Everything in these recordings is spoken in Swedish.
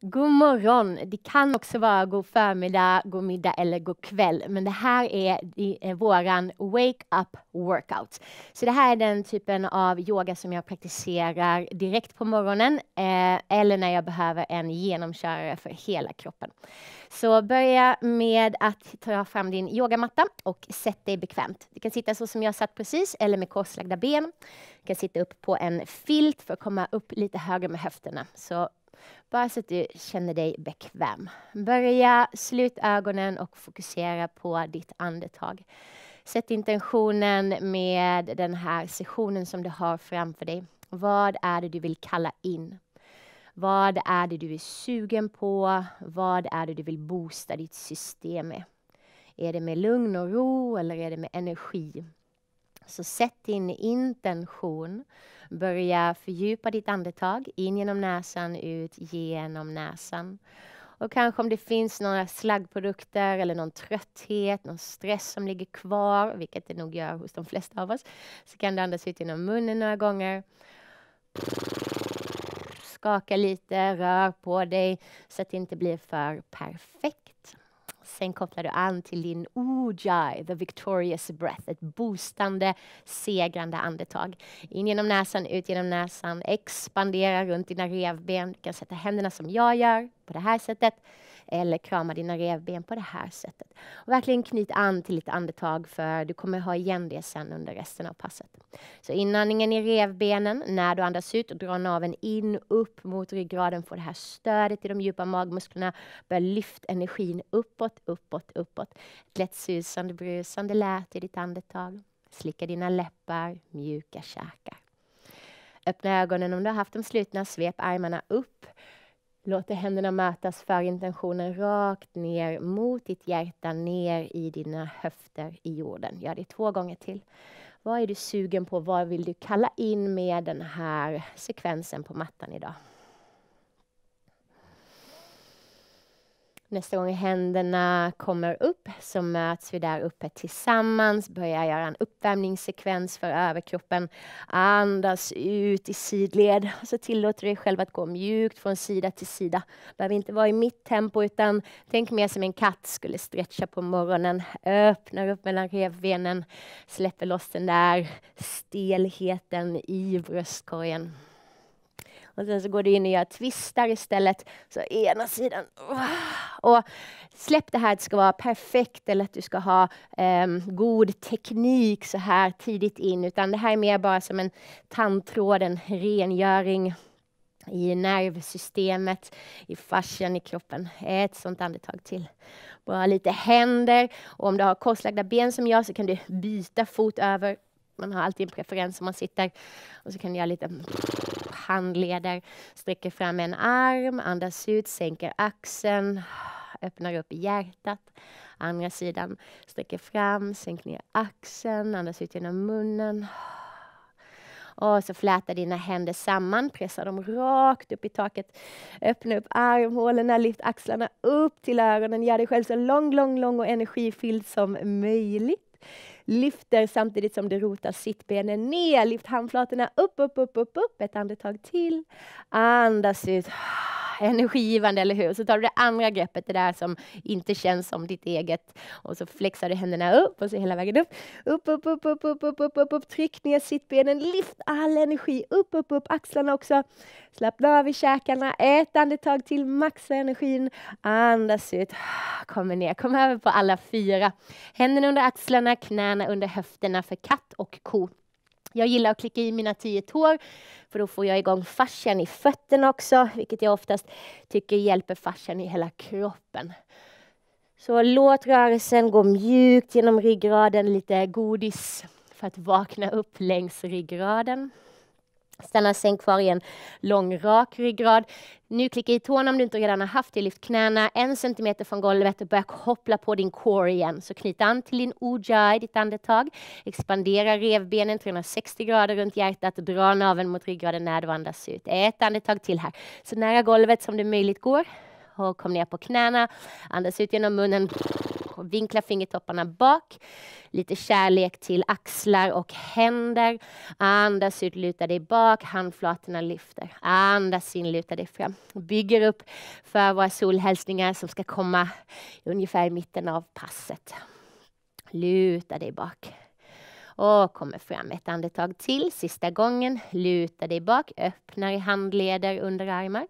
God morgon. Det kan också vara god förmiddag, god middag eller god kväll. Men det här är, är våran Wake Up Workout. Så det här är den typen av yoga som jag praktiserar direkt på morgonen eh, eller när jag behöver en genomkörare för hela kroppen. Så börja med att ta fram din yogamatta och sätt dig bekvämt. Du kan sitta så som jag satt precis eller med korslagda ben. Du kan sitta upp på en filt för att komma upp lite högre med höfterna. Så bara så att du känner dig bekväm. Börja slut ögonen och fokusera på ditt andetag. Sätt intentionen med den här sessionen som du har framför dig. Vad är det du vill kalla in? Vad är det du är sugen på? Vad är det du vill boosta ditt system med? Är det med lugn och ro eller är det med energi? Så sätt din intention. Börja fördjupa ditt andetag. In genom näsan, ut genom näsan. Och kanske om det finns några slaggprodukter eller någon trötthet, någon stress som ligger kvar, vilket det nog gör hos de flesta av oss, så kan du andas ut genom munnen några gånger. Skaka lite, rör på dig så att det inte blir för perfekt sen kopplar du an till din Ujai, the victorious breath, ett boostande, segrande andetag. In genom näsan, ut genom näsan, expandera runt dina revben. Du kan sätta händerna som jag gör, på det här sättet eller krama dina revben på det här sättet. Och verkligen knyt an till ditt andetag för du kommer ha igen det sen under resten av passet. Så inandningen i revbenen, när du andas ut och drar naveln in upp mot ryggraden, Få det här stödet i de djupa magmusklerna, börja lyfta energin uppåt, uppåt, uppåt. Ett lätt susande, brusande läte i ditt andetag. Slicka dina läppar, mjuka käkar. Öppna ögonen om du har haft dem slutna, svep armarna upp Låter händerna mötas, för intentionen rakt ner mot ditt hjärta, ner i dina höfter i jorden. Gör det två gånger till. Vad är du sugen på? Vad vill du kalla in med den här sekvensen på mattan idag? Nästa gång händerna kommer upp så möts vi där uppe tillsammans, börjar göra en uppvärmningssekvens för överkroppen. Andas ut i sidled så tillåter du dig själv att gå mjukt från sida till sida. Behöver inte vara i mitt tempo utan tänk mer som en katt skulle stretcha på morgonen. Öppnar upp mellan revbenen, släpper loss den där stelheten i bröstkorgen. Och sen så går du in och gör twistar istället. Så ena sidan. Och släpp det här att det ska vara perfekt eller att du ska ha um, god teknik så här tidigt in. Utan det här är mer bara som en tandtråd, en rengöring i nervsystemet, i fascian i kroppen. Ett sånt andetag till. Bara lite händer. Och om du har korslagda ben som jag så kan du byta fot över. Man har alltid en preferens om man sitter. Och så kan du göra lite handleder, sträcker fram en arm, andas ut, sänker axeln, öppnar upp hjärtat. Andra sidan, sträcker fram, sänker ner axeln, andas ut genom munnen. Och så fläta dina händer samman, pressa dem rakt upp i taket. Öppna upp armhålorna, lyft axlarna upp till öronen. Gör dig själv så lång, lång, lång och energifylld som möjligt. Lyfter samtidigt som du rotar sittbenen ner. Lyft handflatorna upp, upp, upp, upp, upp. Ett andetag till. Andas ut energigivande, eller hur? Så tar du det andra greppet, det där som inte känns som ditt eget. Och så flexar du händerna upp och så hela vägen upp. Upp, upp, upp, upp, upp, upp, upp, upp, upp. Tryck ner sittbenen, lyft all energi. Upp, upp, upp. Axlarna också. Slappna av i käkarna. Ett andetag till, maxa energin. Andas ut. Kommer ner. Kom över på alla fyra. Händerna under axlarna, knäna under höfterna för katt och ko. Jag gillar att klicka i mina tio tår, för då får jag igång fascian i fötterna också, vilket jag oftast tycker hjälper fascian i hela kroppen. Så låt rörelsen gå mjukt genom ryggraden, lite godis för att vakna upp längs ryggraden. Stanna sen kvar i en lång rak ryggrad. Nu klicka i tårna om du inte redan har haft det. Lyft knäna en centimeter från golvet och börja koppla på din core igen. Så knyt an till din ujjayi, ditt andetag. Expandera revbenen 360 grader runt hjärtat. Dra naveln mot ryggraden när du andas ut. Ett andetag till här. Så nära golvet som det möjligt går. Och kom ner på knäna. Andas ut genom munnen. Vinkla fingertopparna bak. Lite kärlek till axlar och händer. Andas ut, luta dig bak. Handflatorna lyfter. Andas in, luta dig fram. Bygger upp för våra solhälsningar som ska komma ungefär i mitten av passet. Luta dig bak och kommer fram ett andetag till. Sista gången, luta dig bak, öppnar handleder under armar.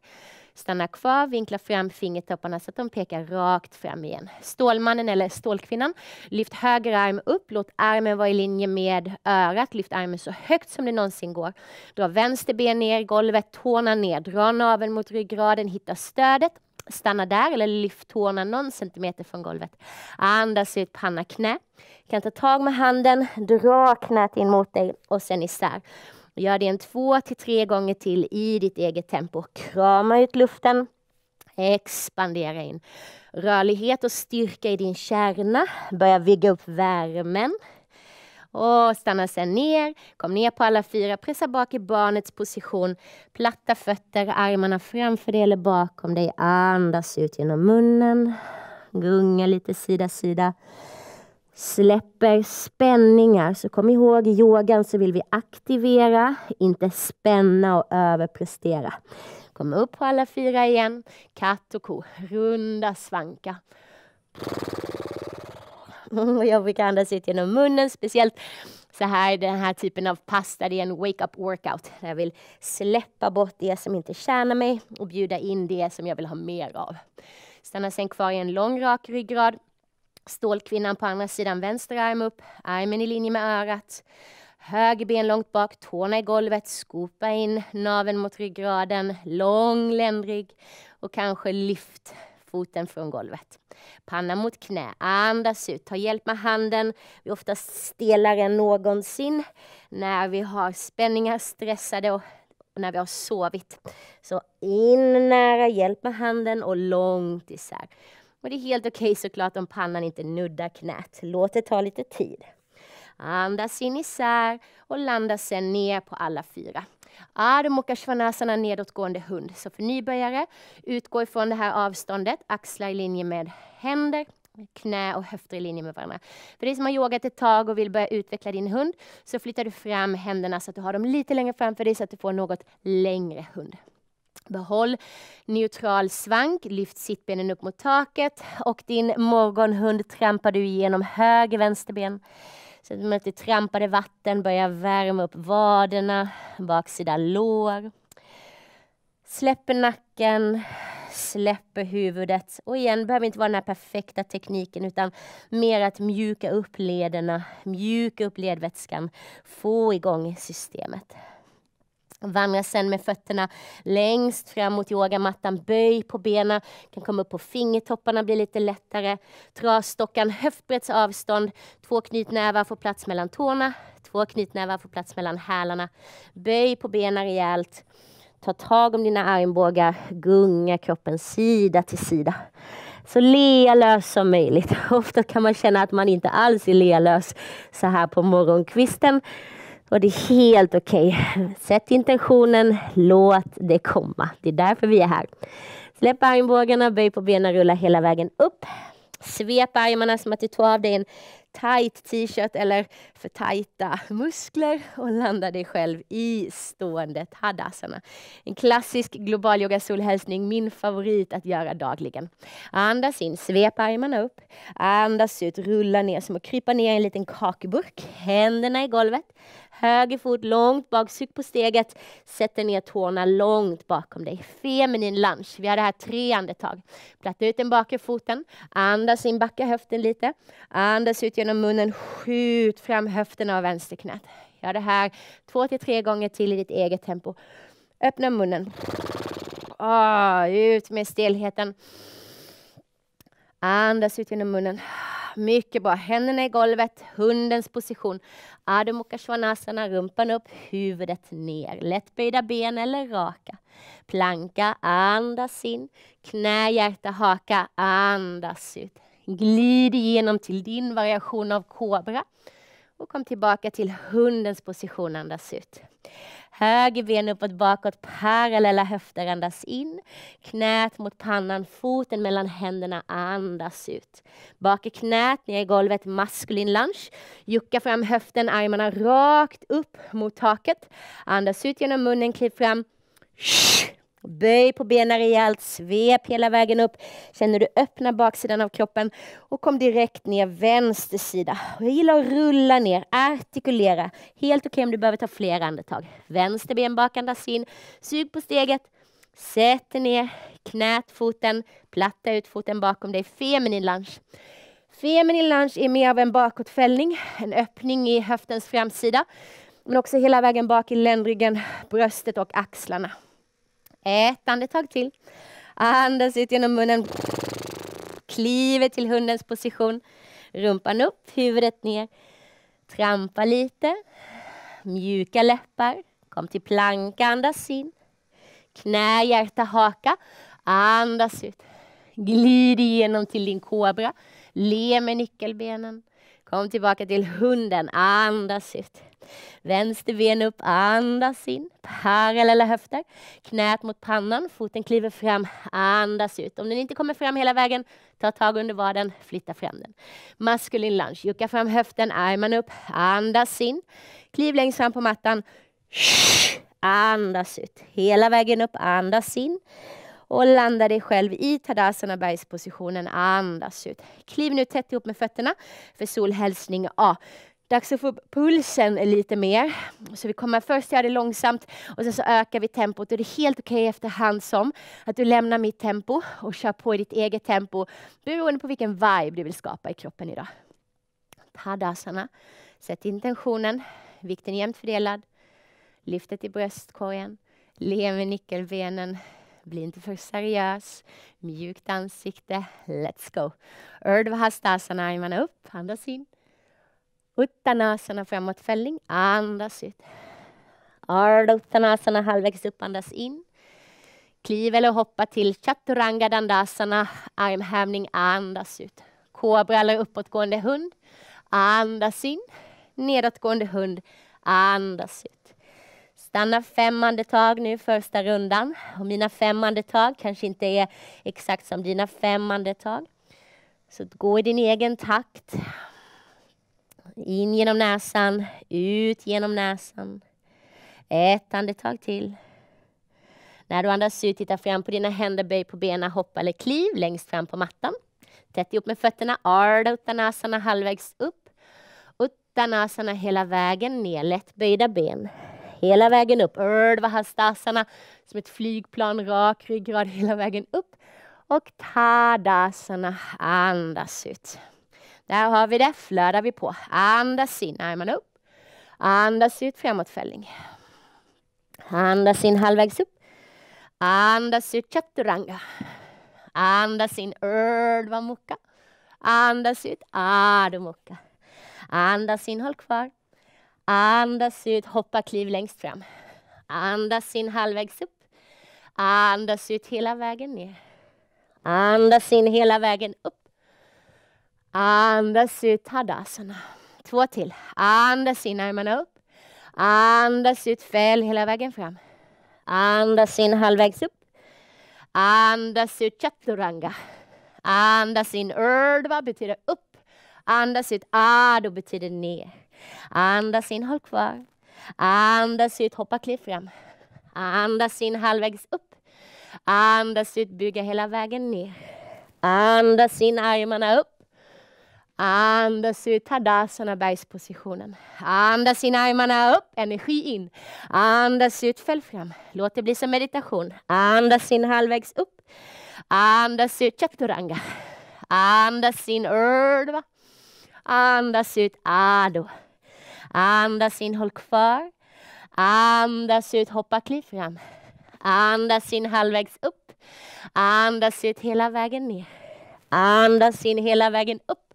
Stanna kvar, vinkla fram fingertopparna så att de pekar rakt fram igen. Stålmannen eller Stålkvinnan, lyft höger arm upp, låt armen vara i linje med örat, lyft armen så högt som det någonsin går. Dra vänster ben ner, golvet, tårna ner, dra naveln mot ryggraden, hitta stödet stanna där eller lyft tårna någon centimeter från golvet. Andas ut panna, knä. Kan ta tag med handen, dra knät in mot dig och sen isär. Gör det en två till tre gånger till i ditt eget tempo. Krama ut luften. Expandera in. Rörlighet och styrka i din kärna. Börja vigga upp värmen. Och stanna sen ner. Kom ner på alla fyra. Pressa bak i barnets position. Platta fötter, armarna framför dig eller bakom dig. Andas ut genom munnen. Gunga lite sida, sida släpper spänningar. Så kom ihåg, i yogan så vill vi aktivera, inte spänna och överprestera. Kom upp på alla fyra igen. Katt och ko, runda svanka. Mm, jag brukar andas ut genom munnen, speciellt så här, den här typen av pasta. det är en wake-up workout. Där jag vill släppa bort det som inte tjänar mig och bjuda in det som jag vill ha mer av. Stanna sen kvar i en lång rak ryggrad. Stålkvinnan på andra sidan vänster arm upp, armen i linje med örat. Höger ben långt bak, tårna i golvet, skopa in naveln mot ryggraden, lång ländrig och kanske lyft foten från golvet. Panna mot knä, andas ut, ta hjälp med handen. Vi är oftast stelare än någonsin när vi har spänningar, stressade och när vi har sovit. Så in nära, hjälp med handen och långt isär. Och det är helt okej okay såklart om pannan inte nuddar knät. Låt det ta lite tid. Andas in isär och landa sen ner på alla fyra. Adho Mukha Svanasana nedåtgående hund. Så för nybörjare, utgå ifrån det här avståndet. Axlar i linje med händer, knä och höfter i linje med varandra. För dig som har yogat ett tag och vill börja utveckla din hund så flyttar du fram händerna så att du har dem lite längre framför dig så att du får något längre hund. Behåll neutral svank, lyft sittbenen upp mot taket och din morgonhund trampar du igenom höger vänsterben. Så att du inte trampade vatten, börja värma upp vaderna, baksida lår. Släpper nacken, släpper huvudet. Och igen, behöver inte vara den här perfekta tekniken utan mer att mjuka upp lederna, mjuka upp ledvätskan, få igång systemet. Vandra sen med fötterna längst fram mot yogamattan. Böj på benen, kan komma upp på fingertopparna, blir lite lättare. Trasdockan höftbretts avstånd. Två knytnävar får plats mellan tårna. Två knytnävar får plats mellan hälarna. Böj på benen rejält. Ta tag om dina armbågar. Gunga kroppen sida till sida så lealös som möjligt. Ofta kan man känna att man inte alls är lealös så här på morgonkvisten. Och det är helt okej. Okay. Sätt intentionen, låt det komma. Det är därför vi är här. Släpp armbågarna, böj på benen, rulla hela vägen upp. Svep armarna som att du tar av dig en tight t-shirt eller för tajta muskler och landa dig själv i stående tadasana. En klassisk global yoga solhälsning, min favorit att göra dagligen. Andas in, svep armarna upp. Andas ut, rulla ner som att krypa ner i en liten kakburk. Händerna i golvet. Höger fot långt bak, sug på steget. Sätter ner tårna långt bakom dig. Feminin lunge. Vi har det här tre andetag. Platta ut den bakre foten. Andas in, backa höften lite. Andas ut genom munnen. Skjut fram höfterna och vänsterknät. Gör det här två till tre gånger till i ditt eget tempo. Öppna munnen. Ah, ut med stelheten. Andas ut genom munnen mycket bra. Händerna i golvet, hundens position. Adho Mukha rumpan upp, huvudet ner. Lättböjda ben eller raka. Planka, andas in. Knä, hjärta, haka, andas ut. Glid igenom till din variation av kobra och kom tillbaka till hundens position, andas ut. Höger ben uppåt bakåt, parallella höfter andas in. Knät mot pannan, foten mellan händerna, andas ut. Bak knät, ner i golvet, maskulin lunge. Jucka fram höften, armarna rakt upp mot taket. Andas ut genom munnen, kliv fram. Shh. Böj på benen rejält, svep hela vägen upp. Känner du öppna baksidan av kroppen och kom direkt ner vänster sida. Jag gillar att rulla ner, artikulera. Helt okej okay om du behöver ta fler andetag. Vänster ben bak, andas in. Sug på steget. Sätt ner knät, foten, platta ut foten bakom dig. Feminin lunge. Feminin lunge är mer av en bakåtfällning, en öppning i höftens framsida men också hela vägen bak i ländryggen, bröstet och axlarna. Ett andetag till. Andas ut genom munnen. Kliver till hundens position. Rumpan upp, huvudet ner. Trampa lite. Mjuka läppar. Kom till planka, andas in. Knä, hjärta, haka. Andas ut. Glid igenom till din kobra. Le med nyckelbenen. Kom tillbaka till hunden, andas ut. Vänster ben upp, andas in. Parallella höfter. Knät mot pannan, foten kliver fram, andas ut. Om den inte kommer fram hela vägen, ta tag under vaden, flytta fram den. Maskulin lunge, jucka fram höften, armarna upp, andas in. Kliv längst fram på mattan. Andas ut. Hela vägen upp, andas in och landa dig själv i Tadasana bergspositionen. Andas ut. Kliv nu tätt ihop med fötterna för solhälsning A. Dags att få upp pulsen lite mer. Så vi kommer först göra det långsamt och sen så ökar vi tempot. Och det är helt okej okay efterhand som att du lämnar mitt tempo och kör på i ditt eget tempo beroende på vilken vibe du vill skapa i kroppen idag. Tadasana. Sätt intentionen. Vikten jämnt fördelad. Lyftet i bröstkorgen. Le med nyckelbenen. Bli inte för seriös. Mjukt ansikte. Let's go. Urdhvahastasana, armarna upp. Andas in. Uttanasana, framåt fällning. Andas ut. Ardha Uttanasana, halvvägs upp. Andas in. Kliv eller hoppa till Chaturanga Dandasana, armhävning. Andas ut. Kobra eller uppåtgående hund. Andas in. Nedåtgående hund. Andas ut. Stanna fem andetag nu första rundan. Och mina fem andetag kanske inte är exakt som dina fem andetag. Så gå i din egen takt. In genom näsan, ut genom näsan. Ett andetag till. När du andas ut, titta fram på dina händer, böj på benen, hoppa eller kliv längst fram på mattan. Tätt ihop med fötterna, Ardha Uttanasana halvvägs upp. Uttanasana hela vägen ner, lätt böjda ben hela vägen upp. Urdvahastasana, som ett flygplan, rak ryggrad hela vägen upp. Och Tadasana, andas ut. Där har vi det, flödar vi på. Andas in, armarna upp. Andas ut, framåtfällning. Andas in, halvvägs upp. Andas ut, chaturanga. Andas in, urdva mukha. Andas ut, adho ah, mukha. Andas in, håll kvar. Andas ut, hoppa kliv längst fram. Andas in halvvägs upp. Andas ut hela vägen ner. Andas in hela vägen upp. Andas ut tadasana. Två till. Andas in armarna upp. Andas ut, fäll hela vägen fram. Andas in halvvägs upp. Andas ut chaturanga. Andas in urdva betyder upp. Andas ut ado betyder ner. Andas in, håll kvar. Andas ut, hoppa, kliv fram. Andas in, halvvägs upp. Andas ut, bygga hela vägen ner. Andas in, armarna upp. Andas ut, Tadasana, bergspositionen. Andas in, armarna upp, energi in. Andas ut, fäll fram. Låt det bli som meditation. Andas in, halvvägs upp. Andas ut, chaturanga. Andas in, urdhva. Andas ut, ado. Andas in, håll kvar. Andas ut, hoppa, kliv fram. Andas in halvvägs upp. Andas ut hela vägen ner. Andas in hela vägen upp.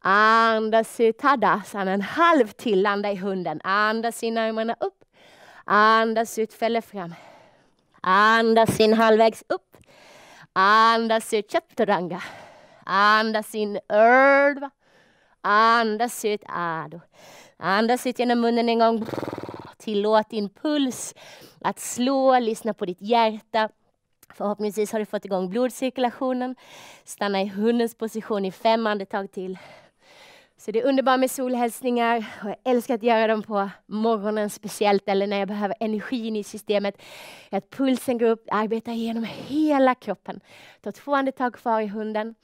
Andas ut, tadasan, en halv till, landa i hunden. Andas in armarna upp. Andas ut, fäller fram. Andas in halvvägs upp. Andas ut, chaturanga. Andas in, urdhva. Andas ut, ado. Andas ut genom munnen en gång. Tillåt din puls att slå, lyssna på ditt hjärta. Förhoppningsvis har du fått igång blodcirkulationen. Stanna i hundens position i fem andetag till. Så det är underbart med solhälsningar och jag älskar att göra dem på morgonen speciellt eller när jag behöver energin i systemet. Att pulsen går upp, arbetar genom hela kroppen. Ta två andetag kvar i hunden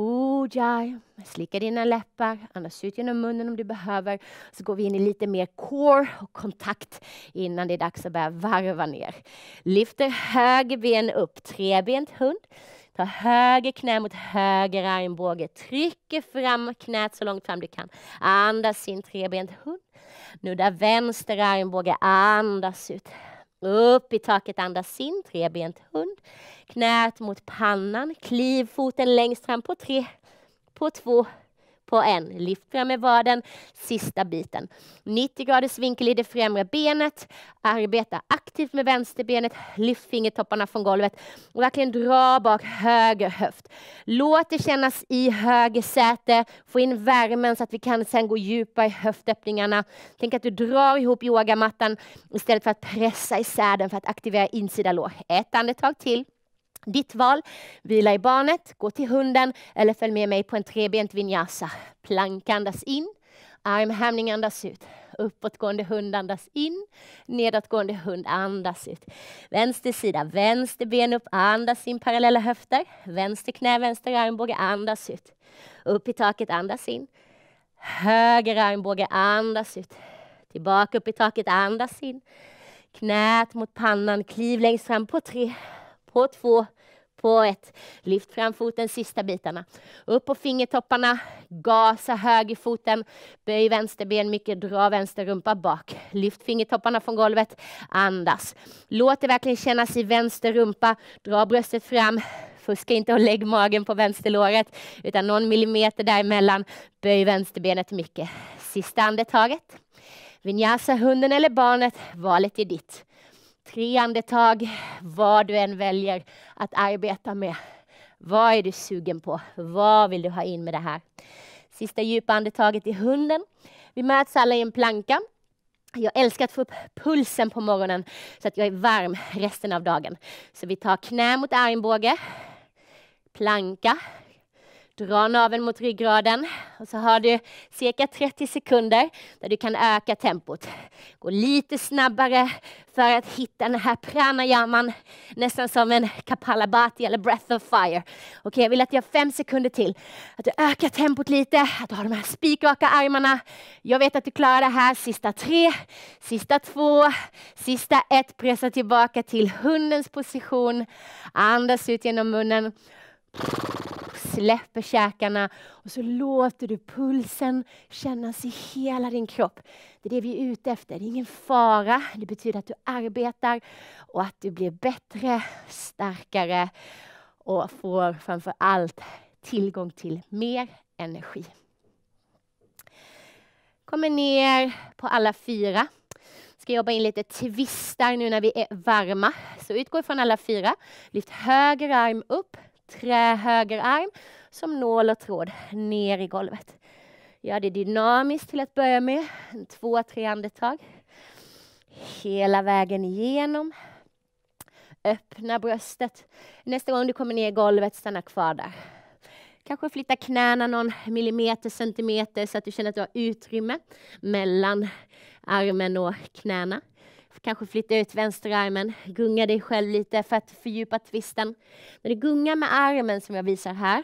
Ujjayi. Oh, Slicka dina läppar, andas ut genom munnen om du behöver. Så går vi in i lite mer core och kontakt innan det är dags att börja varva ner. Lyfter höger ben upp, trebent hund. Ta höger knä mot höger armbåge. Trycker fram knät så långt fram du kan. Andas in, trebent hund. Nudda vänster armbåge, andas ut. Upp i taket, andas in, trebent hund. Knät mot pannan, kliv foten längst fram på tre, på två, på en. Lyft fram med vaden, sista biten. 90 graders vinkel i det främre benet. Arbeta aktivt med vänsterbenet. Lyft fingertopparna från golvet och verkligen dra bak höger höft. Låt det kännas i höger säte. Få in värmen så att vi kan sen gå djupare i höftöppningarna. Tänk att du drar ihop yogamattan istället för att pressa isär den för att aktivera insida lår. Ett andetag till. Ditt val, vila i barnet, gå till hunden eller följ med mig på en trebent vinyasa. Plank andas in, armhävning andas ut. Uppåtgående hund andas in, nedåtgående hund andas ut. Vänster sida, vänster ben upp, andas in, parallella höfter. Vänster knä, vänster armbåge, andas ut. Upp i taket, andas in. Höger armbåge, andas ut. Tillbaka upp i taket, andas in. Knät mot pannan, kliv längst fram på tre på två, på ett. Lyft fram foten, sista bitarna. Upp på fingertopparna, gasa höger högerfoten, böj vänsterben mycket, dra vänster rumpa bak. Lyft fingertopparna från golvet, andas. Låt det verkligen kännas i vänster rumpa, dra bröstet fram, fuska inte och lägg magen på vänsterlåret, utan någon millimeter däremellan. Böj vänsterbenet mycket. Sista andetaget. Vinyasa, hunden eller barnet, valet är ditt tre andetag, vad du än väljer att arbeta med. Vad är du sugen på? Vad vill du ha in med det här? Sista djupa andetaget i hunden. Vi möts alla i en planka. Jag älskar att få upp pulsen på morgonen så att jag är varm resten av dagen. Så vi tar knä mot armbåge, planka, Dra naveln mot ryggraden. Och så har du cirka 30 sekunder där du kan öka tempot. Gå lite snabbare för att hitta den här pranayaman, nästan som en kapalabhati eller breath of fire. okay, jag vill att du har fem sekunder till. Att du ökar tempot lite, att du har de här spikraka armarna. Jag vet att du klarar det här. Sista tre, sista två, sista ett. Pressa tillbaka till hundens position. Andas ut genom munnen släpper käkarna och så låter du pulsen kännas i hela din kropp. Det är det vi är ute efter. Det är ingen fara. Det betyder att du arbetar och att du blir bättre, starkare och får framför allt tillgång till mer energi. Kommer ner på alla fyra ska jobba in lite twistar nu när vi är varma. Så utgå från alla fyra. Lyft höger arm upp, trä högerarm som nål och tråd ner i golvet. Gör det dynamiskt till att börja med, två, tre andetag. Hela vägen igenom. Öppna bröstet. Nästa gång du kommer ner i golvet, stanna kvar där. Kanske flytta knäna någon millimeter, centimeter så att du känner att du har utrymme mellan armen och knäna. Kanske flytta ut vänsterarmen, gunga dig själv lite för att fördjupa twisten. När du gungar med armen som jag visar här,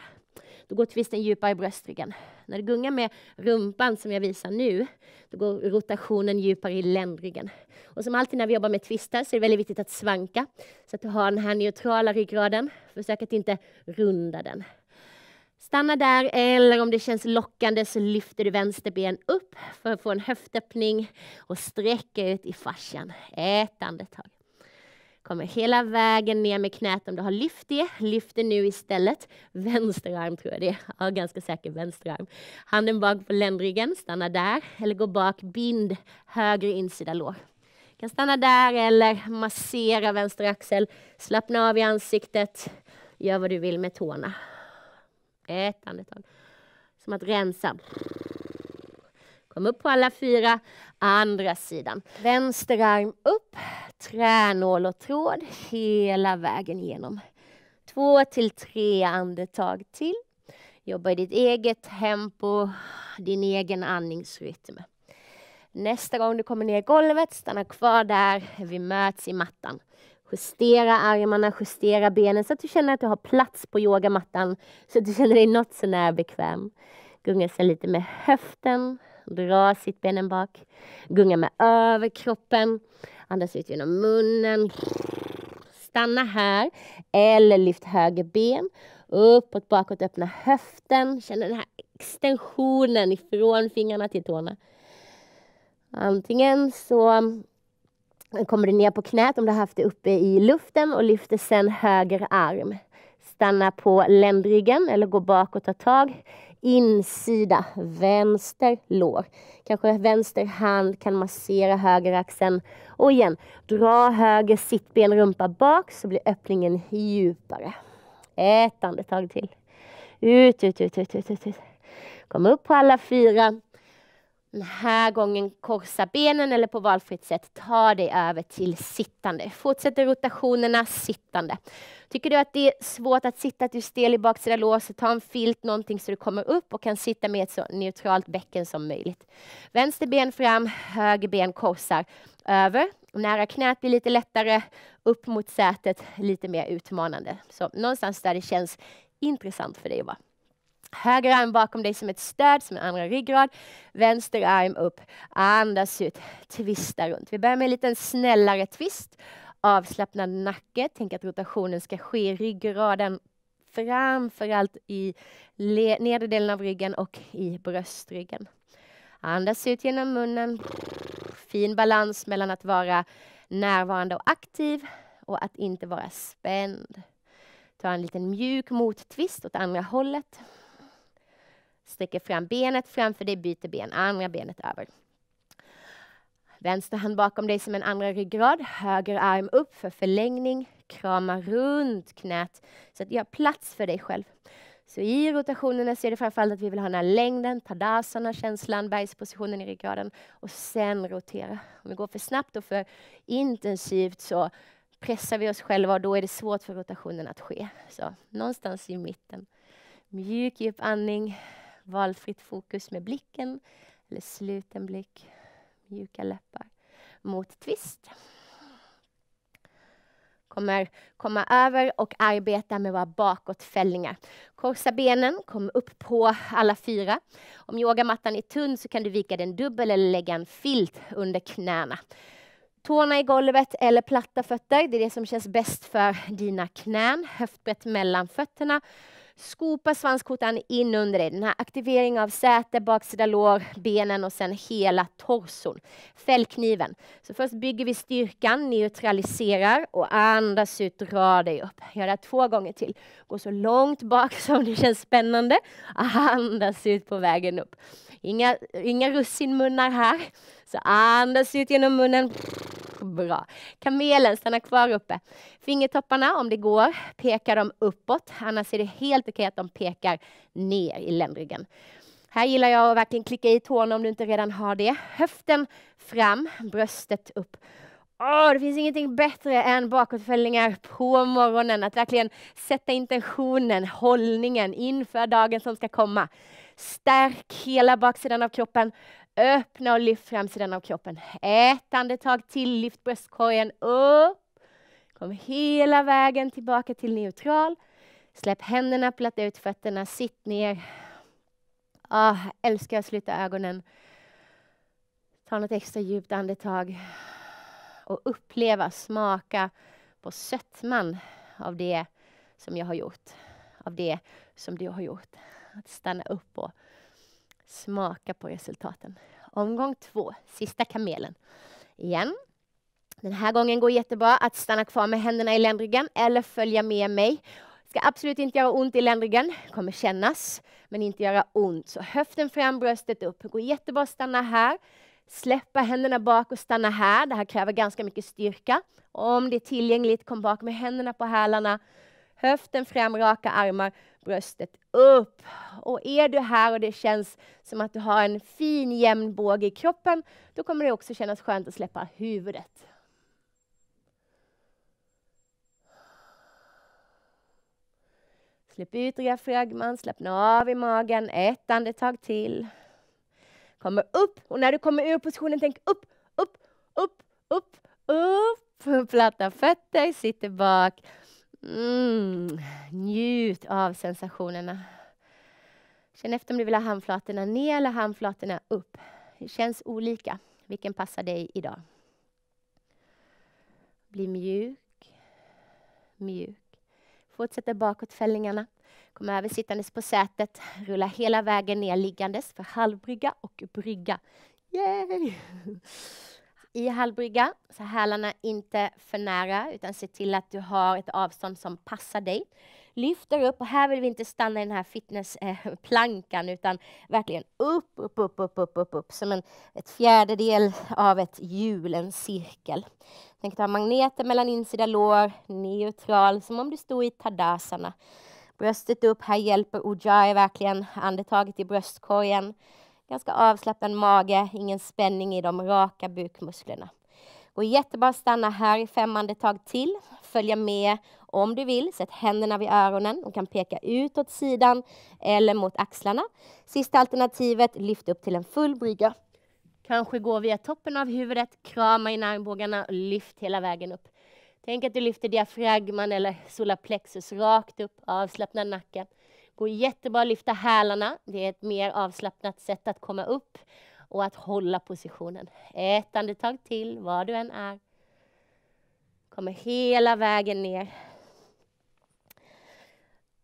då går twisten djupare i bröstryggen. När du gungar med rumpan som jag visar nu, då går rotationen djupare i ländryggen. Och som alltid när vi jobbar med twistar så är det väldigt viktigt att svanka, så att du har den här neutrala ryggraden. Försök att inte runda den. Stanna där, eller om det känns lockande så lyfter du vänster ben upp för att få en höftöppning och sträcker ut i fascian. Ett andetag. Kommer hela vägen ner med knät om du har lyft det. Lyft det nu istället. Vänster arm tror jag det är. Ja, ganska säker vänster arm. Handen bak på ländryggen, stanna där. Eller gå bak, bind höger insida lår kan stanna där eller massera vänster axel. Slappna av i ansiktet. Gör vad du vill med tårna. Ett andetag. Som att rensa. Kom upp på alla fyra. Andra sidan. Vänster arm upp. Tränål och tråd hela vägen igenom. Två till tre andetag till. Jobba i ditt eget tempo, din egen andningsrytm. Nästa gång du kommer ner i golvet, stanna kvar där. Vi möts i mattan. Justera armarna, justera benen så att du känner att du har plats på yogamattan. Så att du känner dig något sånär bekväm. Gunga sen lite med höften. Dra sittbenen bak. Gunga med överkroppen. Andas ut genom munnen. Stanna här. Eller lyft höger ben. Uppåt, bakåt, öppna höften. Känn den här extensionen ifrån fingrarna till tårna. Antingen så kommer du ner på knät om du har haft det uppe i luften och lyfter sen höger arm. Stanna på ländryggen eller gå bak och ta tag. Insida, vänster lår. Kanske vänster hand kan massera höger axeln. Och igen, dra höger sittben, rumpa bak så blir öppningen djupare. Ett andetag till. Ut, ut, ut, ut, ut, ut. Kom upp på alla fyra den här gången korsa benen eller på valfritt sätt ta dig över till sittande. Fortsätt rotationerna sittande. Tycker du att det är svårt att sitta, att du är stel i baksida lås, ta en filt, någonting så du kommer upp och kan sitta med ett så neutralt bäcken som möjligt. Vänster ben fram, höger ben korsar över. Nära knät blir lite lättare, upp mot sätet lite mer utmanande. Så någonstans där det känns intressant för dig att vara. Höger arm bakom dig som ett stöd, som en andra ryggrad. Vänster arm upp. Andas ut, twista runt. Vi börjar med en liten snällare twist. Avslappnad nacke. Tänk att rotationen ska ske i ryggraden framförallt i nedre delen av ryggen och i bröstryggen. Andas ut genom munnen. Fin balans mellan att vara närvarande och aktiv och att inte vara spänd. Ta en liten mjuk mottvist åt andra hållet. Sträcker fram benet framför dig, byter ben, andra benet över. Vänster hand bakom dig som en andra ryggrad, höger arm upp för förlängning. Krama runt knät så att du har plats för dig själv. Så i rotationerna så är det framförallt att vi vill ha den här längden, tadasana, känslan, bergspositionen i ryggraden och sen rotera. Om vi går för snabbt och för intensivt så pressar vi oss själva och då är det svårt för rotationen att ske. Så någonstans i mitten. Mjuk, djup andning. Valfritt fokus med blicken eller sluten blick, mjuka läppar mot twist. Kommer komma över och arbeta med våra bakåtfällningar. Korsa benen, kom upp på alla fyra. Om yogamattan är tunn så kan du vika den dubbel eller lägga en filt under knäna. Tårna i golvet eller platta fötter, det är det som känns bäst för dina knän. Höftbrett mellan fötterna skopa svanskotan in under dig. Den här aktiveringen av säte, baksida lår, benen och sen hela torson. Fäll kniven. Så först bygger vi styrkan, neutraliserar och andas ut, dra dig upp. Gör det två gånger till. Gå så långt bak som det känns spännande. Andas ut på vägen upp. Inga, inga russinmunnar här. Så andas ut genom munnen. Bra. Kamelen stannar kvar uppe. Fingertopparna, om det går, pekar de uppåt. Annars är det helt okej att de pekar ner i ländryggen. Här gillar jag att verkligen klicka i tårna om du inte redan har det. Höften fram, bröstet upp. Oh, det finns ingenting bättre än bakåtfällningar på morgonen. Att verkligen sätta intentionen, hållningen inför dagen som ska komma. Stärk hela baksidan av kroppen. Öppna och lyft framsidan av kroppen. Ett andetag till, lyft bröstkorgen upp. Kom hela vägen tillbaka till neutral. Släpp händerna, platta ut fötterna, sitt ner. Ah, älskar att sluta ögonen. Ta något extra djupt andetag och uppleva, smaka på sötman av det som jag har gjort. Av det som du har gjort. Att stanna upp och Smaka på resultaten. Omgång två, sista kamelen. Igen. Den här gången går jättebra att stanna kvar med händerna i ländryggen eller följa med mig. Ska absolut inte göra ont i ländryggen, kommer kännas, men inte göra ont. Så höften fram, bröstet upp. Det går jättebra att stanna här. Släppa händerna bak och stanna här. Det här kräver ganska mycket styrka. Om det är tillgängligt, kom bak med händerna på hälarna. Höften fram, raka armar bröstet upp. Och är du här och det känns som att du har en fin jämn båge i kroppen, då kommer det också kännas skönt att släppa huvudet. Släpp ut diafragman, slappna av i magen, ett andetag till. Kommer upp och när du kommer ur positionen, tänk upp, upp, upp, upp, upp. Platta fötter, sitter bak. Mm, njut av sensationerna. Känn efter om du vill ha handflatorna ner eller handflatorna upp. Det känns olika. Vilken passar dig idag? Bli mjuk, mjuk. Fortsätt bakåtfällningarna. Kom över sittandes på sätet. Rulla hela vägen ner liggandes för halvbrygga och brygga. Yay! i hallbrygga, så hälarna inte för nära utan se till att du har ett avstånd som passar dig. Lyfter upp och här vill vi inte stanna i den här fitnessplankan eh, utan verkligen upp, upp, upp, upp, upp, upp, upp som en ett fjärdedel av ett hjul, en cirkel. Tänk att ha magneter mellan insida lår, neutral, som om du stod i tadasana. Bröstet upp, här hjälper ujjayi verkligen, andetaget i bröstkorgen. Ganska avslappnad mage, ingen spänning i de raka bukmusklerna. Går jättebra att stanna här i fem andetag till. Följa med om du vill. Sätt händerna vid öronen. De kan peka ut åt sidan eller mot axlarna. Sista alternativet, lyft upp till en full brygga. Kanske gå via toppen av huvudet, krama in armbågarna och lyft hela vägen upp. Tänk att du lyfter diafragman eller solarplexus rakt upp, avslappna nacken. Går jättebra att lyfta hälarna. Det är ett mer avslappnat sätt att komma upp och att hålla positionen. Ett andetag till, var du än är. Kommer hela vägen ner.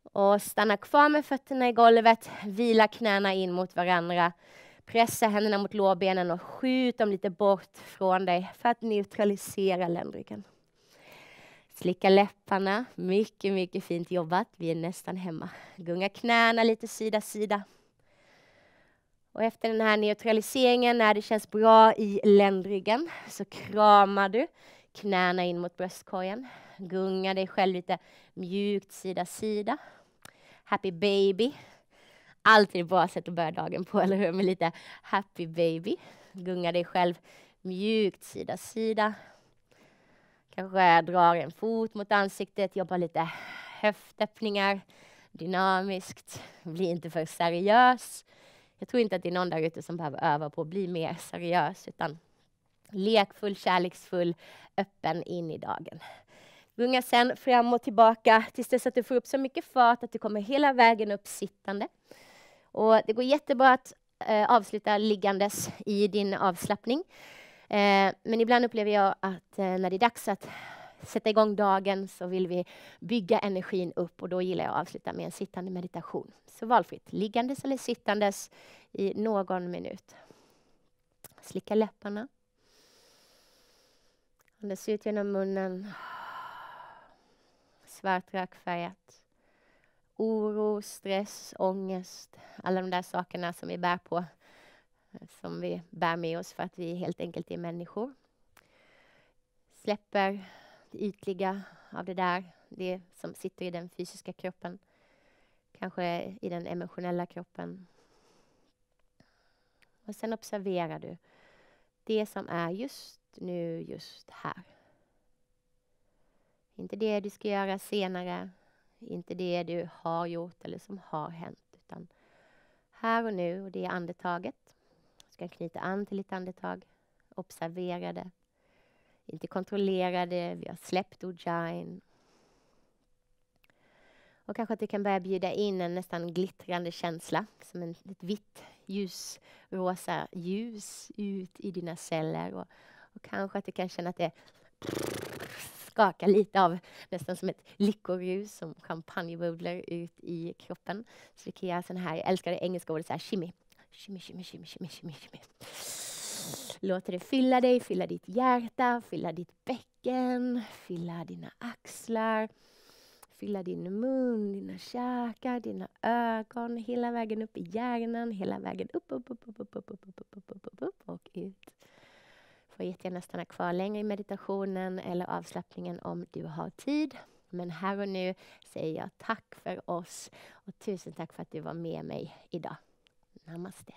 Och stanna kvar med fötterna i golvet. Vila knäna in mot varandra. Pressa händerna mot lårbenen och skjut dem lite bort från dig för att neutralisera ländryggen. Slicka läpparna. Mycket, mycket fint jobbat. Vi är nästan hemma. Gunga knäna lite sida, sida. Och efter den här neutraliseringen, när det känns bra i ländryggen, så kramar du knäna in mot bröstkorgen. Gunga dig själv lite mjukt sida, sida. Happy baby. Alltid ett bra sätt att börja dagen på, eller hur? Med lite happy baby. Gunga dig själv mjukt sida, sida. Kanske drar en fot mot ansiktet, jobbar lite höftöppningar dynamiskt, bli inte för seriös. Jag tror inte att det är någon där ute som behöver öva på att bli mer seriös, utan lekfull, kärleksfull, öppen in i dagen. Gunga sen fram och tillbaka tills dess att du får upp så mycket fart att du kommer hela vägen upp sittande. Och det går jättebra att eh, avsluta liggandes i din avslappning. Eh, men ibland upplever jag att eh, när det är dags att sätta igång dagen så vill vi bygga energin upp och då gillar jag att avsluta med en sittande meditation. Så valfritt, liggandes eller sittandes i någon minut. Slicka läpparna. Andas ut genom munnen. Svart rökfärgat. Oro, stress, ångest, alla de där sakerna som vi bär på Eh, som vi bär med oss för att vi helt enkelt är människor. Släpper det ytliga av det där, det som sitter i den fysiska kroppen. Kanske i den emotionella kroppen. Och sen observerar du det som är just nu, just här. Inte det du ska göra senare, inte det du har gjort eller som har hänt, utan här och nu, och det andetaget kan knyta an till ditt andetag. Observera det. Inte kontrollera det. Vi har släppt Ujain. Och kanske att du kan börja bjuda in en nästan glittrande känsla, som en, ett vitt ljusrosa ljus ut i dina celler. Och, och, kanske att du kan känna att det skakar lite av, nästan som ett lyckorus som champagnebubblor ut i kroppen. Så du kan göra sån här, jag älskar det engelska ordet, så här shimmy shimmy, shimmy, shimmy, shimmy, shimmy, shimmy. Låter det fylla dig, fylla ditt hjärta, fylla ditt bäcken, fylla dina axlar, fylla din mun, dina käkar, dina ögon, hela vägen upp i hjärnan, hela vägen upp, upp, upp, upp, upp, upp, upp, upp, upp, upp, upp, upp och ut. Får jättegärna stanna kvar längre i meditationen eller avslappningen om du har tid. Men här och nu säger jag tack för oss och tusen tack för att du var med mig idag. ナマステ